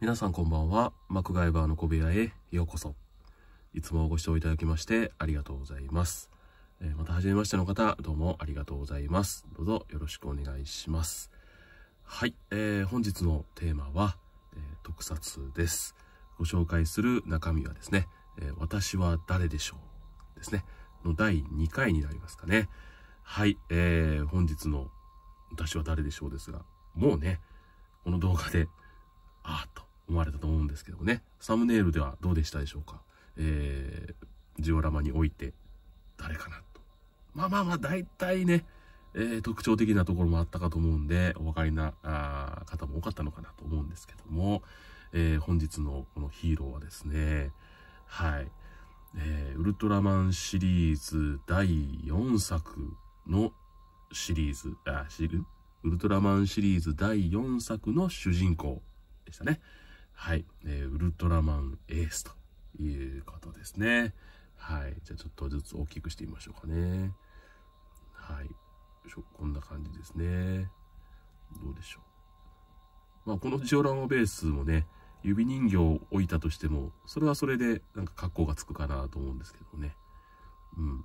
皆さんこんばんは。マクガイバーの小部屋へようこそ。いつもご視聴いただきましてありがとうございます。えー、また初めましての方、どうもありがとうございます。どうぞよろしくお願いします。はい、えー、本日のテーマは、えー、特撮です。ご紹介する中身はですね、え私は誰でしょうですね、の第2回になりますかね。はい、えー、本日の私は誰でしょうですが、もうね、この動画で、あーっと思われたと思うんですけどね。サムネイルではどうでしたでしょうかえー、ジオラマにおいて誰かなと。まあまあまあ、大体ね、えー、特徴的なところもあったかと思うんで、お分かりなあ方も多かったのかなと思うんですけども、えー、本日のこのヒーローはですね、はい、えー、ウルトラマンシリーズ第4作のシリーズ、あ、シルウルトラマンシリーズ第4作の主人公でしたね。はい、えー、ウルトラマンエースということですね。はい、じゃあちょっとずつ大きくしてみましょうかね。はい、こんな感じですね。どうでしょう。まあ、このジオラマベースもね、指人形を置いたとしても、それはそれでなんか格好がつくかなと思うんですけどね。うん。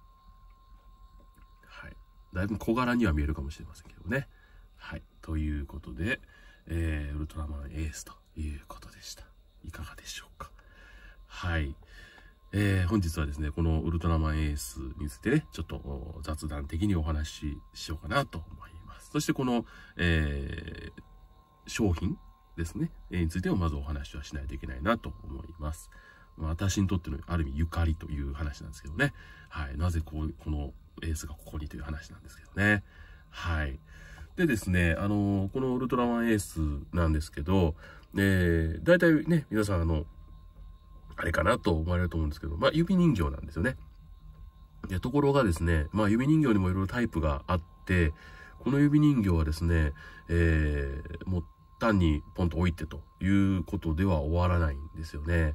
はい。だいぶ小柄には見えるかもしれませんけどね。はい。ということで、えー、ウルトラマンエースということでした。いかがでしょうかはい。えー、本日はですね、このウルトラマンエースについてね、ちょっと雑談的にお話ししようかなと思います。そしてこの、えー、商品ですね、についてもまずお話はしないといけないなと思います。私にとってのある意味ゆかりという話なんですけどね。はい。なぜこう、このエースがここにという話なんですけどね。はい。でですね、あの、このウルトラマンエースなんですけど、えー、大体ね、皆さん、あの、あれかなと思われると思うんですけど、まあ、指人形なんですよね。で、ところがですね、まあ、指人形にもいろいろタイプがあって、この指人形はですね、えー、もう単にポンと置いてということでは終わらないんですよね。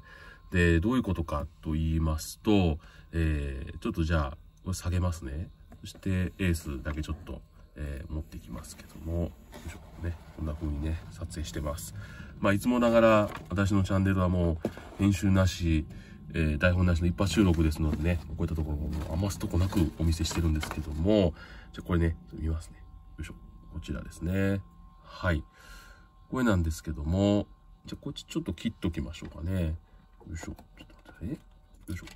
で、どういうことかと言いますと、えー、ちょっとじゃあ、下げますね。そして、エースだけちょっとえー、持ってきますけども、ね、こんな風にね、撮影してます。まあ、いつもながら私のチャンネルはもう編集なし、えー、台本なしの一発収録ですのでね、こういったところも余すとこなくお見せしてるんですけども、じゃこれね、見ますね。よいしょ。こちらですね。はい。これなんですけども、じゃこっちちょっと切っときましょうかね。よいしょ。ちょっと待ってね。よいしょ。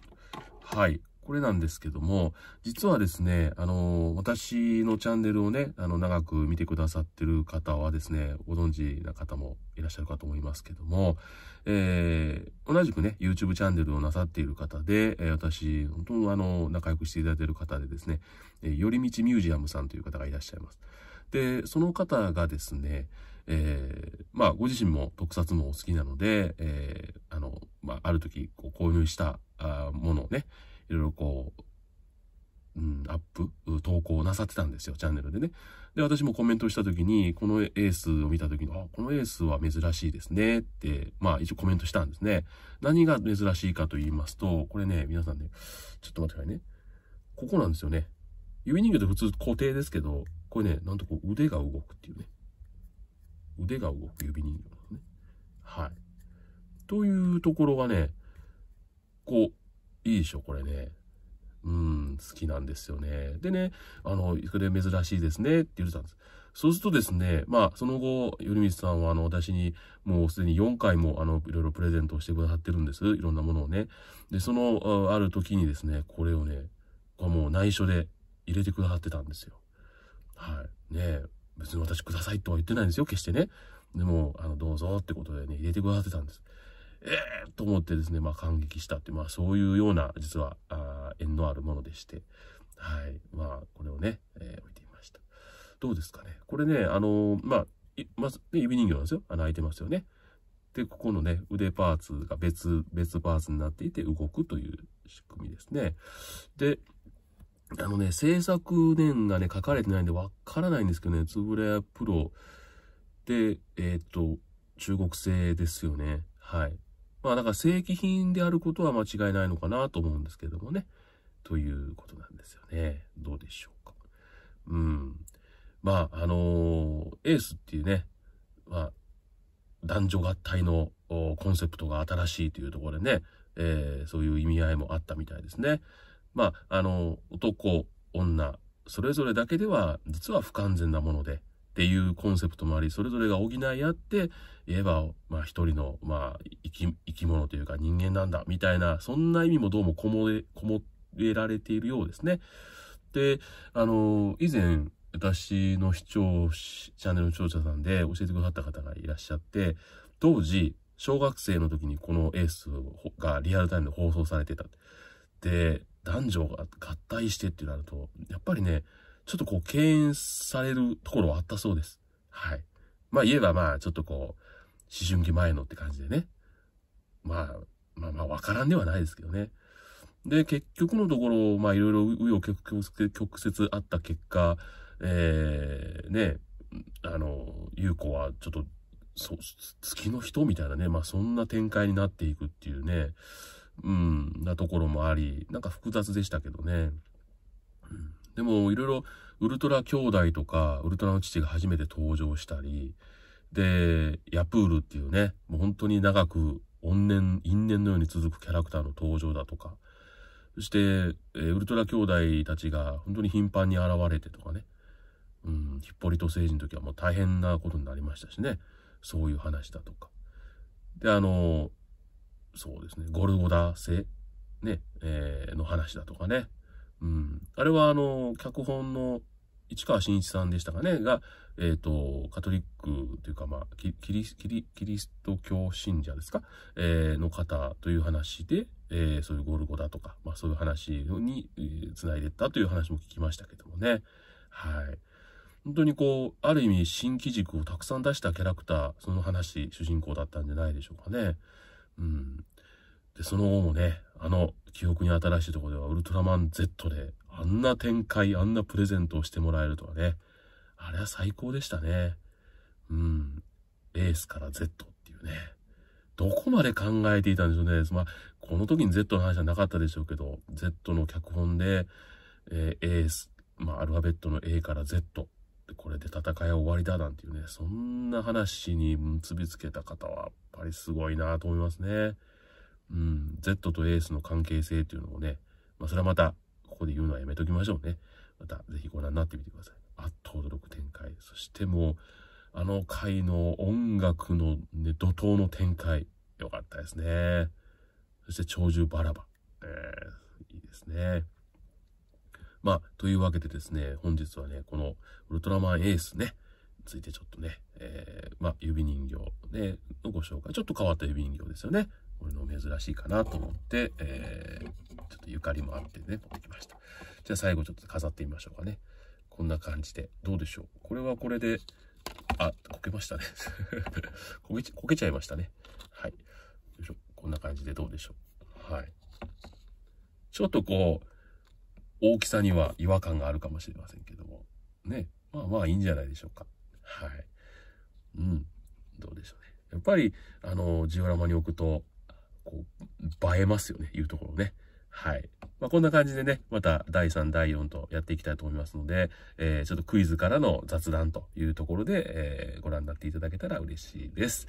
はい。これなんですけども、実はですね、あの、私のチャンネルをね、あの、長く見てくださってる方はですね、ご存知な方もいらっしゃるかと思いますけども、えー、同じくね、YouTube チャンネルをなさっている方で、えー、私、本当にあの、仲良くしていただいている方でですね、えー、寄り道ミュージアムさんという方がいらっしゃいます。で、その方がですね、えー、まあ、ご自身も特撮もお好きなので、えー、あの、まあ、ある時こう購入したあものをね、いろいろこう、うん、アップ、投稿なさってたんですよ、チャンネルでね。で、私もコメントした時に、このエースを見た時に、あ、このエースは珍しいですね、って、まあ一応コメントしたんですね。何が珍しいかと言いますと、これね、皆さんね、ちょっと待ってくださいね。ここなんですよね。指人形って普通固定ですけど、これね、なんとこう腕が動くっていうね。腕が動く指人形ですね。はい。というところがね、こう、いいでしょ、これね。うん、好きなんですよね。でね、あの、それ珍しいですねって言ってたんです。そうするとですね、まあ、その後、頼光さんは、あの、私に、もうすでに4回も、あの、いろいろプレゼントをしてくださってるんです。いろんなものをね。で、その、ある時にですね、これをね、もう内緒で入れてくださってたんですよ。はい。ね別に私くださいとは言ってないんですよ、決してね。でも、あの、どうぞってことでね、入れてくださってたんです。えー、と思ってですね、まあ、感激したっていう、まあ、そういうような、実は、あ縁のあるものでして、はい。まあ、これをね、えー、置いてみました。どうですかね。これね、あのー、まあ、まず、ね、指人形なんですよ。穴開いてますよね。で、ここのね、腕パーツが別、別パーツになっていて動くという仕組みですね。で、あのね、制作年がね、書かれてないんでわからないんですけどね、つぶれプロで、えっ、ー、と、中国製ですよね。はい。まあだから正規品であることは間違いないのかなと思うんですけどもね。ということなんですよね。どうでしょうか。うん。まああのー、エースっていうね、まあ、男女合体のコンセプトが新しいというところでね、えー、そういう意味合いもあったみたいですね。まあ、あの、男、女、それぞれだけでは実は不完全なもので、っていうコンセプトもあり、それぞれが補い合って、言えば、まあ一人の、まあ生き物というか人間なんだ、みたいな、そんな意味もどうもこもれ、こもれられているようですね。で、あの、以前、私の視聴、チャンネルの視聴者さんで教えてくださった方がいらっしゃって、当時、小学生の時にこのエースがリアルタイムで放送されてた。で、男女が合体してってなると、やっぱりね、ちょっとこう、敬遠されるところはあったそうです。はい。まあ言えばまあ、ちょっとこう、思春期前のって感じでね。まあ、まあまあ、わからんではないですけどね。で、結局のところ、まあいろいろ紆余曲折あった結果、えー、ね、あの、優子はちょっと、そう、月の人みたいなね、まあそんな展開になっていくっていうね、うん、なところもあり、なんか複雑でしたけどね。うんでも、いろいろ、ウルトラ兄弟とか、ウルトラの父が初めて登場したり、で、ヤプールっていうね、もう本当に長く、怨念、因縁のように続くキャラクターの登場だとか、そして、えー、ウルトラ兄弟たちが本当に頻繁に現れてとかね、うん、ヒッポリト星人の時はもう大変なことになりましたしね、そういう話だとか。で、あの、そうですね、ゴルゴダ星、ね、えー、の話だとかね、うん。あれは、あの、脚本の市川慎一さんでしたかね、が、えっ、ー、と、カトリックというか、まあ、キリキリキリスト教信者ですか、えー、の方という話で、えー、そういうゴルゴだとか、まあ、そういう話に、つないでったという話も聞きましたけどもね。はい。本当にこう、ある意味新機軸をたくさん出したキャラクター、その話、主人公だったんじゃないでしょうかね。うん。で、その後もね、あの、記憶に新しいところではウルトラマン Z であんな展開、あんなプレゼントをしてもらえるとはね、あれは最高でしたね。うん。エースから Z っていうね。どこまで考えていたんでしょうね。まあ、この時に Z の話はなかったでしょうけど、Z の脚本で、えー、エース、まあ、アルファベットの A から Z。これで戦いは終わりだなんていうね、そんな話に結びつけた方は、やっぱりすごいなと思いますね。うん、Z とエースの関係性っていうのをね、まあ、それはまた、ここで言うのはやめときましょうね。また、ぜひご覧になってみてください。あっと驚く展開。そしてもう、あの回の音楽の、ね、怒涛の展開。よかったですね。そして、鳥獣バラバ。えー、いいですね。まあ、というわけでですね、本日はね、このウルトラマンエースね、ついてちょっとね、えー、まあ、指人形、ね、のご紹介。ちょっと変わった指人形ですよね。俺の珍しいかなと思って、えー、ちょっとゆかりもあってね、持ってきました。じゃあ最後ちょっと飾ってみましょうかね。こんな感じで。どうでしょうこれはこれで、あ、こけましたね。こけち、こけちゃいましたね。はい。よいしょ。こんな感じでどうでしょうはい。ちょっとこう、大きさには違和感があるかもしれませんけども。ね。まあまあいいんじゃないでしょうか。はい。うん。どうでしょうね。やっぱり、あの、ジオラマに置くと、こう、映えますよね、いうところね。はい。まあ、こんな感じでね、また第3、第4とやっていきたいと思いますので、えー、ちょっとクイズからの雑談というところで、えー、ご覧になっていただけたら嬉しいです。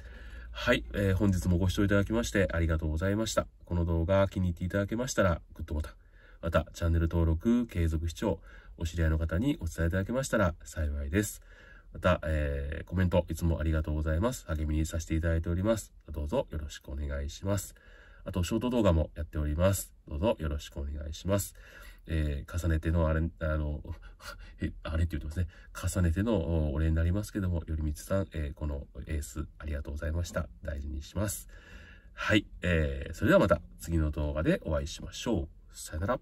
はい、えー、本日もご視聴いただきましてありがとうございました。この動画気に入っていただけましたら、グッドボタン。また、チャンネル登録、継続視聴、お知り合いの方にお伝えいただけましたら幸いです。また、えー、コメントいつもありがとうございます。励みにさせていただいております。どうぞよろしくお願いします。あとショート動画もやっております。どうぞよろしくお願いします。えー、重ねてのあれ、あの、あれって言ってますね。重ねてのお礼になりますけども、頼光さん、えー、このエースありがとうございました。大事にします。はい。えー、それではまた次の動画でお会いしましょう。さよなら。